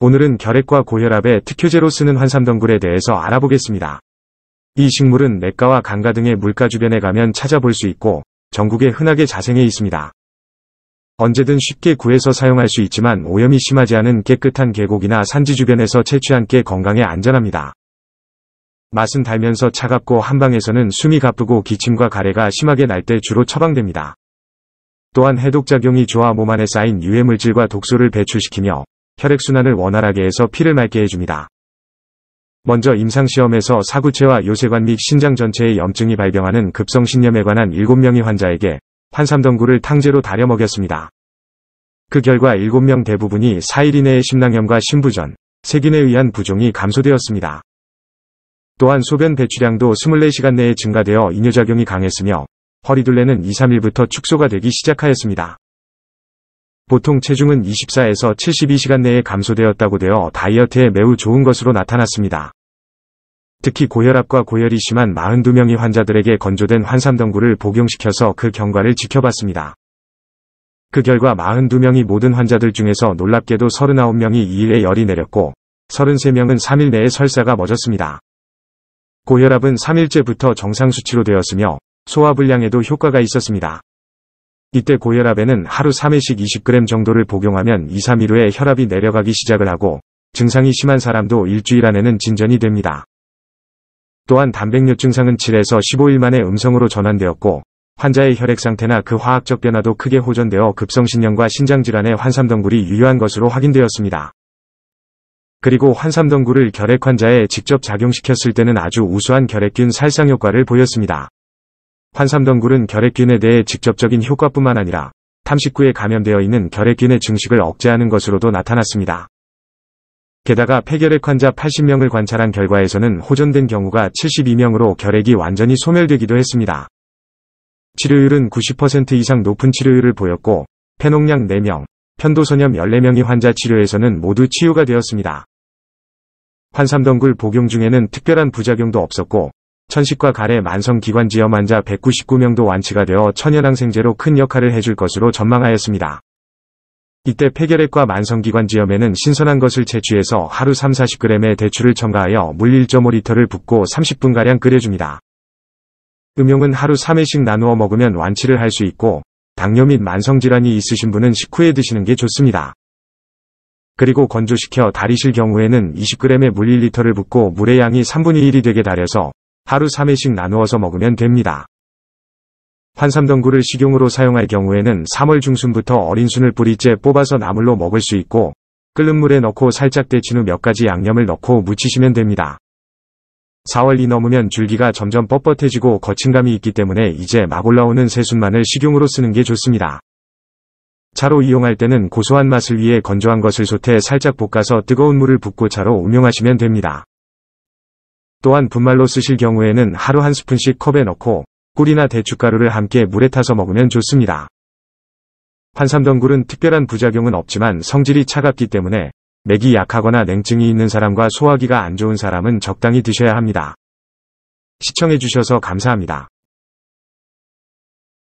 오늘은 결핵과 고혈압에 특효제로 쓰는 환삼덩굴에 대해서 알아보겠습니다. 이 식물은 내가와 강가 등의 물가 주변에 가면 찾아볼 수 있고 전국에 흔하게 자생해 있습니다. 언제든 쉽게 구해서 사용할 수 있지만 오염이 심하지 않은 깨끗한 계곡이나 산지 주변에서 채취한 게 건강에 안전합니다. 맛은 달면서 차갑고 한방에서는 숨이 가쁘고 기침과 가래가 심하게 날 때 주로 처방됩니다. 또한 해독작용이 좋아 몸 안에 쌓인 유해물질과 독소를 배출시키며 혈액순환을 원활하게 해서 피를 맑게 해줍니다. 먼저 임상시험에서 사구체와 요세관 및 신장 전체의 염증이 발병하는 급성신염에 관한 7명의 환자에게 환삼덩굴을 탕제로 다려 먹였습니다. 그 결과 7명 대부분이 4일 이내에 심낭염과 심부전, 세균에 의한 부종이 감소되었습니다. 또한 소변 배출량도 24시간 내에 증가되어 이뇨작용이 강했으며 허리둘레는 2, 3일부터 축소가 되기 시작하였습니다. 보통 체중은 24에서 72시간 내에 감소되었다고 되어 다이어트에 매우 좋은 것으로 나타났습니다. 특히 고혈압과 고열이 심한 42명의 환자들에게 건조된 환삼덩굴을 복용시켜서 그 경과를 지켜봤습니다. 그 결과 42명이 모든 환자들 중에서 놀랍게도 39명이 2일에 열이 내렸고 33명은 3일 내에 설사가 멎었습니다. 고혈압은 3일째부터 정상 수치로 되었으며 소화불량에도 효과가 있었습니다. 이때 고혈압에는 하루 3회씩 20g 정도를 복용하면 2, 3일 후에 혈압이 내려가기 시작을 하고 증상이 심한 사람도 일주일 안에는 진전이 됩니다. 또한 단백뇨 증상은 7에서 15일 만에 음성으로 전환되었고 환자의 혈액 상태나 그 화학적 변화도 크게 호전되어 급성신경과 신장질환의 환삼덩굴이 유효한 것으로 확인되었습니다. 그리고 환삼덩굴을 결핵 환자에 직접 작용시켰을 때는 아주 우수한 결핵균 살상 효과를 보였습니다. 환삼덩굴은 결핵균에 대해 직접적인 효과뿐만 아니라 탐식구에 감염되어 있는 결핵균의 증식을 억제하는 것으로도 나타났습니다. 게다가 폐결핵 환자 80명을 관찰한 결과에서는 호전된 경우가 72명으로 결핵이 완전히 소멸되기도 했습니다. 치료율은 90% 이상 높은 치료율을 보였고 폐농량 4명, 편도선염 14명이 환자 치료에서는 모두 치유가 되었습니다. 환삼덩굴 복용 중에는 특별한 부작용도 없었고 천식과 간의 만성기관지염 환자 199명도 완치가 되어 천연항 생제로 큰 역할을 해줄 것으로 전망하였습니다. 이때 폐결핵과 만성기관지염에는 신선한 것을 채취해서 하루 3-40g의 대추를 첨가하여 물 1.5리터를 붓고 30분가량 끓여줍니다. 음용은 하루 3회씩 나누어 먹으면 완치를 할 수 있고 당뇨 및 만성질환이 있으신 분은 식후에 드시는 게 좋습니다. 그리고 건조시켜 다리실 경우에는 20g의 물 1리터를 붓고 물의 양이 3분의 1이 되게 달여서 하루 3회씩 나누어서 먹으면 됩니다. 환삼덩굴을 식용으로 사용할 경우에는 3월 중순부터 어린 순을 뿌리째 뽑아서 나물로 먹을 수 있고 끓는 물에 넣고 살짝 데친 후 몇 가지 양념을 넣고 무치시면 됩니다. 4월이 넘으면 줄기가 점점 뻣뻣해지고 거친감이 있기 때문에 이제 막 올라오는 새순만을 식용으로 쓰는 게 좋습니다. 차로 이용할 때는 고소한 맛을 위해 건조한 것을 솥에 살짝 볶아서 뜨거운 물을 붓고 차로 응용하시면 됩니다. 또한 분말로 쓰실 경우에는 하루 한 스푼씩 컵에 넣고 꿀이나 대춧가루를 함께 물에 타서 먹으면 좋습니다. 한삼덩 굴은 특별한 부작용은 없지만 성질이 차갑기 때문에 맥이 약하거나 냉증이 있는 사람과 소화기가 안 좋은 사람은 적당히 드셔야 합니다. 시청해주셔서 감사합니다.